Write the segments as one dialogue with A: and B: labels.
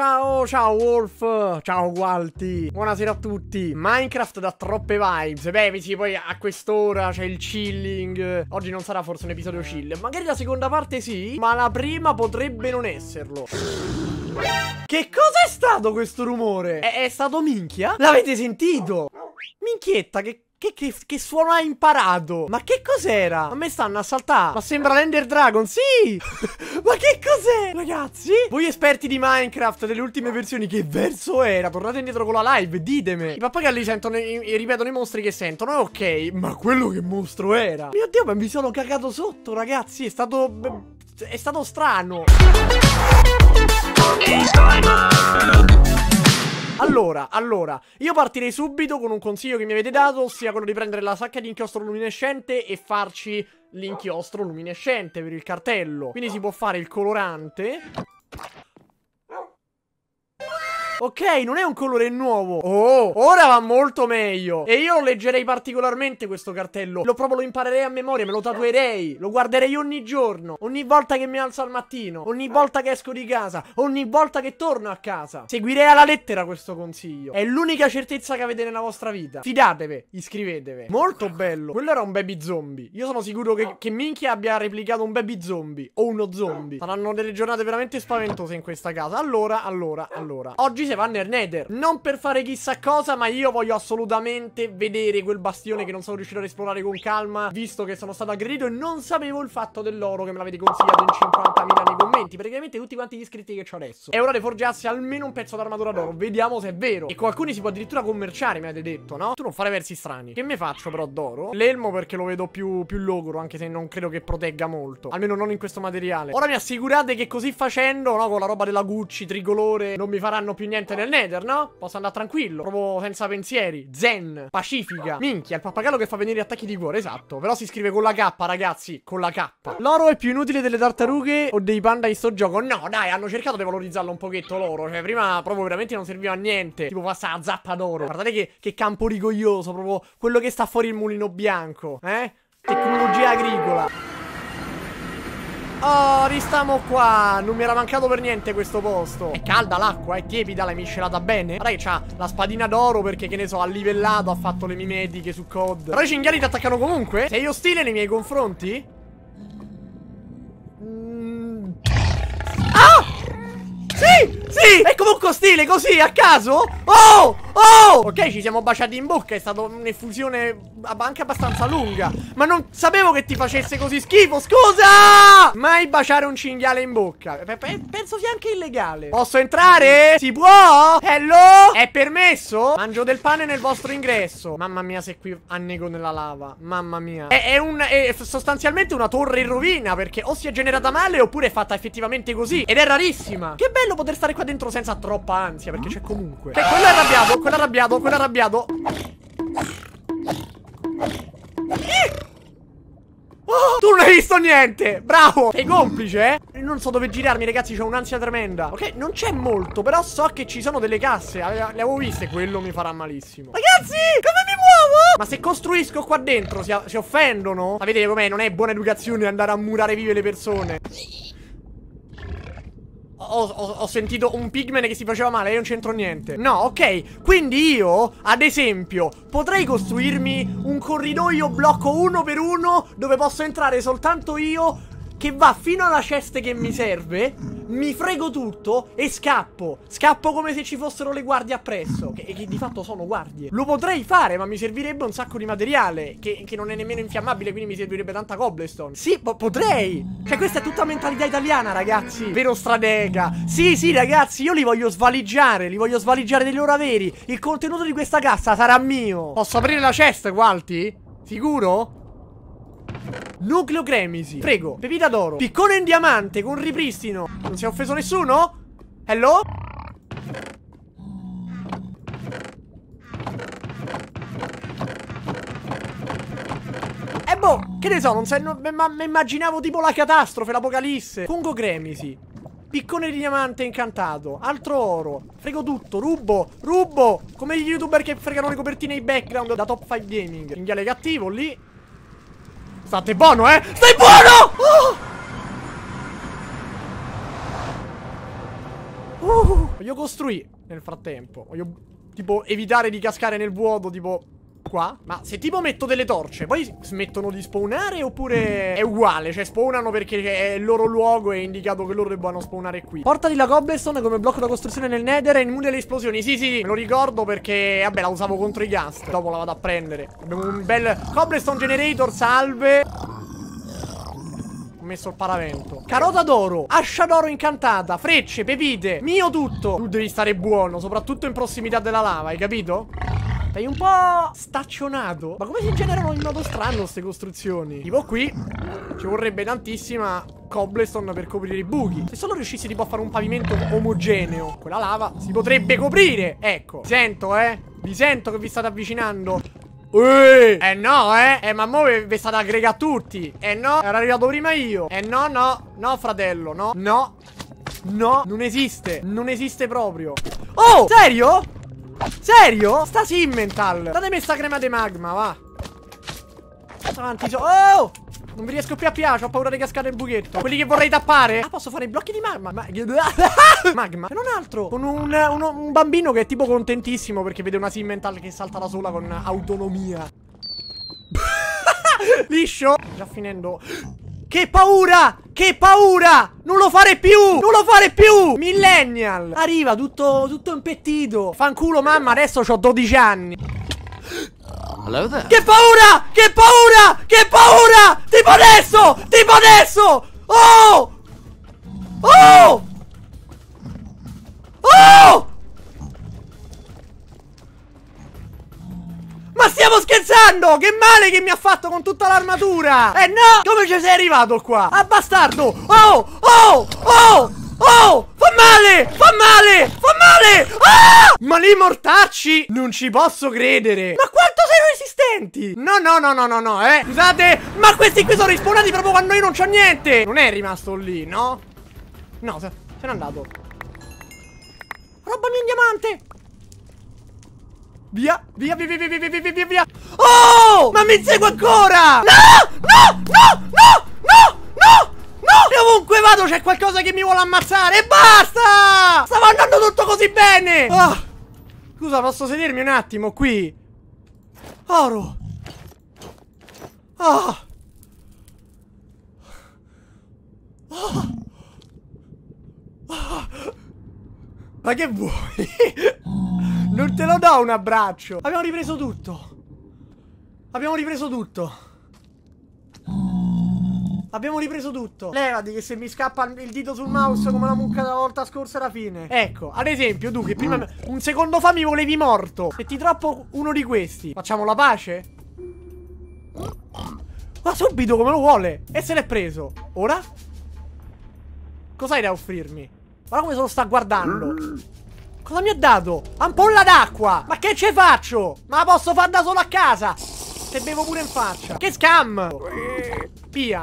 A: Ciao, ciao Wolf, ciao Gualti, buonasera a tutti Minecraft dà troppe vibes, beh sì, poi a quest'ora c'è il chilling Oggi non sarà forse un episodio chill, magari la seconda parte sì, ma la prima potrebbe non esserlo Che cos'è stato questo rumore? È, è stato minchia? L'avete sentito? Minchietta, che che, che, che, suono ha imparato? Ma che cos'era? A me stanno a saltare. Ma sembra l'Ender Dragon, sì! Ma che cos'è, ragazzi? Voi esperti di Minecraft delle ultime versioni, che verso era? Tornate indietro con la live, ditemi. I pappagalli sentono e ripetono i mostri che sentono, ok. Ma quello che mostro era? Mio Dio, ma mi sono cagato sotto, ragazzi. È stato... è stato strano. It's allora, allora, io partirei subito con un consiglio che mi avete dato, ossia quello di prendere la sacca di inchiostro luminescente e farci l'inchiostro luminescente per il cartello. Quindi si può fare il colorante... Ok, non è un colore nuovo. Oh, ora va molto meglio. E io lo leggerei particolarmente questo cartello. Lo proprio lo imparerei a memoria, me lo tatuerei. Lo guarderei ogni giorno. Ogni volta che mi alzo al mattino. Ogni volta che esco di casa. Ogni volta che torno a casa. Seguirei alla lettera questo consiglio. È l'unica certezza che avete nella vostra vita. Fidatevi, iscrivetevi. Molto bello. Quello era un baby zombie. Io sono sicuro che, che minchia abbia replicato un baby zombie. O uno zombie. Saranno delle giornate veramente spaventose in questa casa. Allora, allora, allora. Oggi dice Van Nether. Non per fare chissà cosa, ma io voglio assolutamente vedere quel bastione che non sono riuscito ad esplorare con calma, visto che sono stato aggredito e non sapevo il fatto dell'oro che me l'avete consigliato in 50.000 nei commenti aumenti praticamente tutti quanti gli iscritti che ho adesso. È ora di forgiarsi almeno un pezzo d'armatura d'oro. Vediamo se è vero. E con alcuni si può addirittura commerciare, mi avete detto, no? Tu non fare versi strani. Che mi faccio però d'oro? L'elmo perché lo vedo più, più logoro, anche se non credo che protegga molto. Almeno non in questo materiale. Ora mi assicurate che così facendo, no? Con la roba della Gucci, tricolore, non mi faranno più niente nel nether, no? Posso andare tranquillo, proprio senza pensieri. Zen, pacifica. Minchia, il pappagallo che fa venire attacchi di cuore, esatto. Però si scrive con la K, ragazzi, con la K. L'oro è più inutile delle tartarughe o dei panda di sto gioco. No, dai, hanno cercato di valorizzarlo un pochetto loro. Cioè, prima proprio veramente non serviva a niente. Tipo, passa la zappa d'oro. Guardate che, che campo rigoglioso, proprio quello che sta fuori il mulino bianco. Eh? Tecnologia agricola. Oh, ristiamo qua. Non mi era mancato per niente questo posto. È calda l'acqua, è tiepida, l'hai miscelata bene. Guarda che c'ha la spadina d'oro perché, che ne so, ha livellato, ha fatto le mimetiche su COD. Però i cinghiali ti attaccano comunque? Sei ostile nei miei confronti? Sí. Sì! È comunque stile così, a caso? Oh! Oh! Ok, ci siamo baciati in bocca, è stata un'effusione anche abbastanza lunga. Ma non sapevo che ti facesse così schifo, scusa! Mai baciare un cinghiale in bocca. Pe pe penso sia anche illegale. Posso entrare? Si può? Hello? È permesso? Mangio del pane nel vostro ingresso. Mamma mia, se qui annego nella lava. Mamma mia. È, è, un, è sostanzialmente una torre in rovina perché o si è generata male oppure è fatta effettivamente così. Ed è rarissima. Che bello poter poter stare qua dentro senza troppa ansia, perché c'è comunque. Che cioè, quello è arrabbiato, quello è arrabbiato, quello è arrabbiato. Oh, tu non hai visto niente! Bravo! Sei complice, eh? Non so dove girarmi, ragazzi, c'è un'ansia tremenda. Ok, non c'è molto, però so che ci sono delle casse. Le avevo viste, quello mi farà malissimo. Ragazzi, come mi muovo? Ma se costruisco qua dentro, si, si offendono? Sapete com'è? Non è buona educazione andare a murare vive le persone ho, ho, ho, sentito un pigman che si faceva male, io non c'entro niente. No, ok. Quindi io, ad esempio, potrei costruirmi un corridoio blocco uno per uno dove posso entrare soltanto io che va fino alla cesta che mi serve, mi frego tutto e scappo. Scappo come se ci fossero le guardie appresso, che, che di fatto sono guardie. Lo potrei fare, ma mi servirebbe un sacco di materiale, che, che non è nemmeno infiammabile, quindi mi servirebbe tanta cobblestone. Sì, po potrei. Cioè, questa è tutta mentalità italiana, ragazzi. Vero stradega. Sì, sì, ragazzi, io li voglio svaligiare, li voglio svaligiare dei loro averi. Il contenuto di questa cassa sarà mio. Posso aprire la cesta, Gualti? Sicuro? Nucleo cremisi Prego. Pepita d'oro. Piccone in diamante con ripristino. Non si è offeso nessuno? Hello? eh boh, che ne so, non sai. No, mi immaginavo tipo la catastrofe, l'apocalisse. Fungo cremisi Piccone di diamante incantato. Altro oro. Frego tutto. Rubo. Rubo. Come gli youtuber che fregano le copertine e i background da top 5 gaming. Inghiale cattivo lì. State buono, eh! Stai buono! Oh! Uh, voglio costruire nel frattempo. Voglio, tipo, evitare di cascare nel vuoto, tipo qua? Ma se tipo metto delle torce, poi smettono di spawnare oppure è uguale? Cioè spawnano perché è il loro luogo e è indicato che loro debbano spawnare qui. Portali la Cobblestone come blocco da costruzione nel Nether e immune alle esplosioni. Sì, sì, me lo ricordo perché, vabbè, la usavo contro i gas. Dopo la vado a prendere. Abbiamo un bel Cobblestone Generator, salve Ho messo il paravento. Carota d'oro, ascia d'oro incantata, frecce, pepite, mio tutto. Tu devi stare buono, soprattutto in prossimità della lava, hai capito? Sei un po' staccionato. Ma come si generano in modo strano queste costruzioni? Tipo qui ci vorrebbe tantissima cobblestone per coprire i buchi. Se solo riuscissi tipo a fare un pavimento omogeneo, quella lava si potrebbe coprire. Ecco, sento, eh. Vi sento che vi state avvicinando. Eeeh, eh no, eh. Eh, ma mo vi state aggregando tutti. Eh no, era arrivato prima io. Eh no, no, no, fratello, no, no. No, non esiste, non esiste proprio Oh, serio? Serio? Sta Simmental. Datemi sta crema di magma, va. Avanti, so Oh! Non mi riesco più a piacere, ho paura di cascare il buchetto. Quelli che vorrei tappare. Ah, posso fare i blocchi di magma. Ma magma. E non altro. Con un, un, un, bambino che è tipo contentissimo perché vede una Simmental che salta da sola con autonomia. Liscio. Già finendo. Che paura! Che paura! Non lo fare più! Non lo fare più! Millennial! Arriva tutto, tutto impettito. Fanculo mamma, adesso ho 12 anni. Che paura! Che paura! Che paura! Tipo adesso! Tipo adesso! Oh! Oh! Oh! Ma stiamo scherzando! Che male che mi ha fatto con tutta l'armatura! Eh no! Come ci sei arrivato qua? Ah bastardo! Oh! Oh! Oh! Oh! Fa male! Fa male! Fa male! Ah! Ma lì mortacci! Non ci posso credere! Ma quanto sei resistenti! No, no, no, no, no, no, eh! Scusate! Ma questi qui sono rispawnati proprio quando io non c'ho niente! Non è rimasto lì, no? No, se n'è andato. Robami un diamante! Via, via, via, via, via, via, via, via, via. Oh, ma mi segue ancora No, no, no, no, no, no, no E ovunque vado c'è qualcosa che mi vuole ammazzare E basta Stava andando tutto così bene oh. Scusa, posso sedermi un attimo qui? Oro Oh Oh. Oh. Ma che vuoi? Te lo do un abbraccio. Abbiamo ripreso tutto. Abbiamo ripreso tutto. Abbiamo ripreso tutto. Levati che se mi scappa il dito sul mouse come la mucca della volta scorsa era fine. Ecco, ad esempio tu che prima un secondo fa mi volevi morto e ti troppo uno di questi. Facciamo la pace? Ma subito come lo vuole E se l'è preso Ora? Cos'hai da offrirmi? Guarda come se lo sta guardando Cosa mi ha dato? Ampolla d'acqua! Ma che ce faccio? Ma la posso far da solo a casa! Te bevo pure in faccia! Che scam! Pia!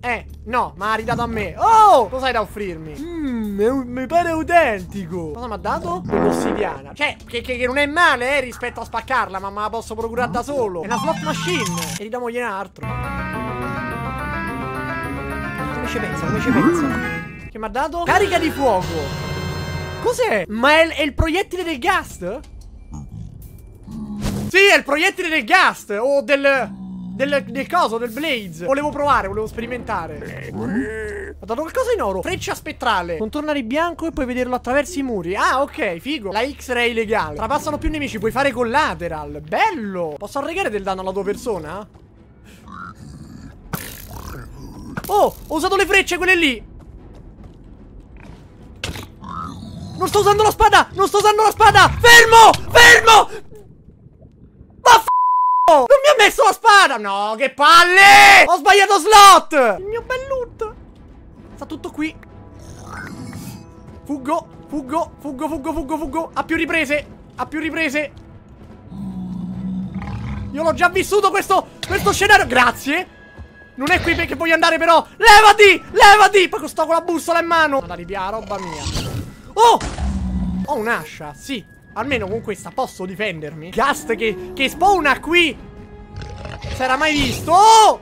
A: Eh, no, ma ha ridato a me. Oh, cosa hai da offrirmi? Mmm, mi pare autentico. Cosa mi ha dato? Un'ossidiana. Cioè, che, che, che, non è male, eh, rispetto a spaccarla, ma me la posso procurare da solo. È una slot machine. E un altro. Come ci pensa? Come ci pensa? Che mi ha dato? Carica di fuoco. Cos'è? Ma è, è, il proiettile del Gast? Sì, è il proiettile del Gast o del... Del, del coso, del Blaze Volevo provare, volevo sperimentare Ha dato qualcosa in oro Freccia spettrale Contornare bianco e puoi vederlo attraverso i muri Ah, ok, figo La X-Ray legale Trapassano più nemici, puoi fare collateral Bello Posso arregare del danno alla tua persona? Oh, ho usato le frecce quelle lì Non sto usando la spada! Non sto usando la spada! Fermo! Fermo! Ma f***o! Non mi ha messo la spada! No, che palle! Ho sbagliato slot! Il mio bel loot! Sta tutto qui. Fuggo, fuggo, fuggo, fuggo, fuggo, fuggo. A più riprese! A più riprese! Io l'ho già vissuto questo, questo scenario! Grazie! Non è qui perché voglio andare però! Levati! Levati! Poi sto con la bussola in mano! Guarda, via, roba mia! Oh! Ho un'ascia, sì. Almeno con questa posso difendermi. Gast che, che spawna qui! Sarà mai visto? Oh!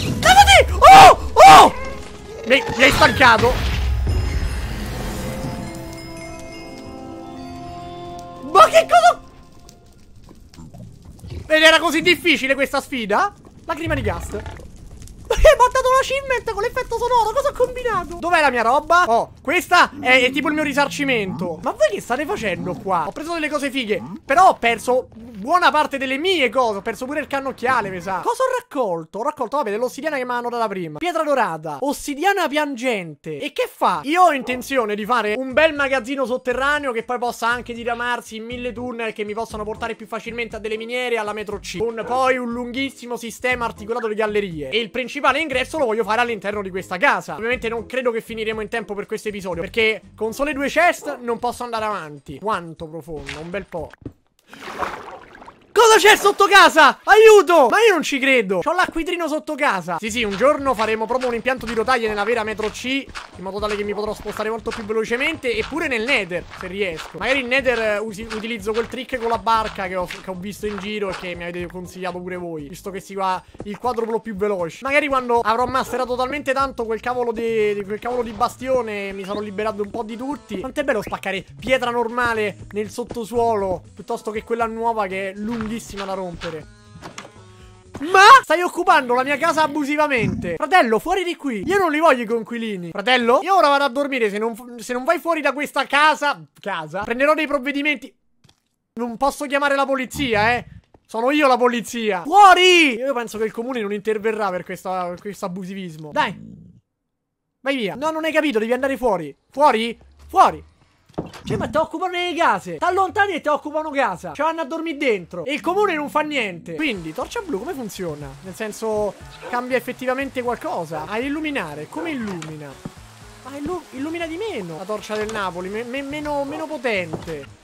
A: Levati! Oh! Oh! Mi, mi hai stancato! Ma che cosa... Ed era così difficile questa sfida? Lacrima di Gast. Ma che achievement con l'effetto sonoro. Cosa ho combinato? Dov'è la mia roba? Oh, questa è, è tipo il mio risarcimento. Mm. Ma voi che state facendo qua? Ho preso delle cose fighe. Però ho perso buona parte delle mie cose. Ho perso pure il cannocchiale, mi sa. Cosa ho raccolto? Ho raccolto, vabbè, dell'ossidiana che mi hanno dato prima. Pietra dorata, ossidiana piangente. E che fa? Io ho intenzione di fare un bel magazzino sotterraneo che poi possa anche diramarsi in mille tunnel che mi possano portare più facilmente a delle miniere e alla metro C. Con poi un lunghissimo sistema articolato di gallerie. E il principale ingresso lo voglio fare all'interno di questa casa. Ovviamente non credo che finiremo in tempo per questo episodio perché con sole due chest non posso andare avanti. Quanto profondo, un bel po'. Cosa c'è sotto casa? Aiuto! Ma io non ci credo! C'ho l'acquitrino sotto casa! Sì, sì, un giorno faremo proprio un impianto di rotaie nella vera metro C, in modo tale che mi potrò spostare molto più velocemente, eppure nel nether, se riesco. Magari in nether uh, utilizzo quel trick con la barca che ho, che ho, visto in giro e che mi avete consigliato pure voi, visto che si va il quadruplo più veloce. Magari quando avrò masterato talmente tanto quel cavolo di, di, quel cavolo di bastione, mi sarò liberato un po' di tutti. Quanto è bello spaccare pietra normale nel sottosuolo, piuttosto che quella nuova che è lunga lunghissima da rompere. Ma stai occupando la mia casa abusivamente Fratello fuori di qui Io non li voglio i conquilini Fratello io ora vado a dormire Se non, se non vai fuori da questa casa Casa Prenderò dei provvedimenti Non posso chiamare la polizia eh sono io la polizia Fuori Io penso che il comune non interverrà per, questa, per questo abusivismo Dai Vai via No non hai capito devi andare fuori Fuori Fuori cioè, ma ti occupano le case. Ti allontani e ti occupano casa. Ci vanno a dormire dentro. E il comune non fa niente. Quindi, torcia blu come funziona? Nel senso, cambia effettivamente qualcosa? A illuminare, come illumina? Ma illu illumina di meno la torcia del Napoli, me me meno, meno potente.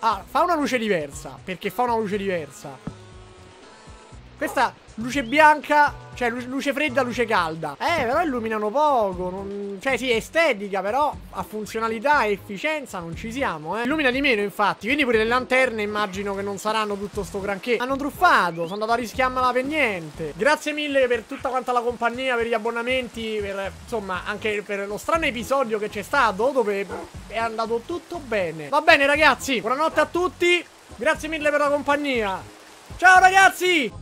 A: Ah, fa una luce diversa. Perché fa una luce diversa. Questa luce bianca, cioè luce fredda, luce calda. Eh, però illuminano poco. Non... Cioè, sì, è estetica, però a funzionalità e efficienza non ci siamo, eh. Illumina di meno, infatti. Quindi pure le lanterne immagino che non saranno tutto sto granché. Hanno truffato, sono andato a rischiammarla per niente. Grazie mille per tutta quanta la compagnia, per gli abbonamenti, per insomma, anche per lo strano episodio che c'è stato, dove è andato tutto bene. Va bene, ragazzi, buonanotte a tutti. Grazie mille per la compagnia. Ciao ragazzi!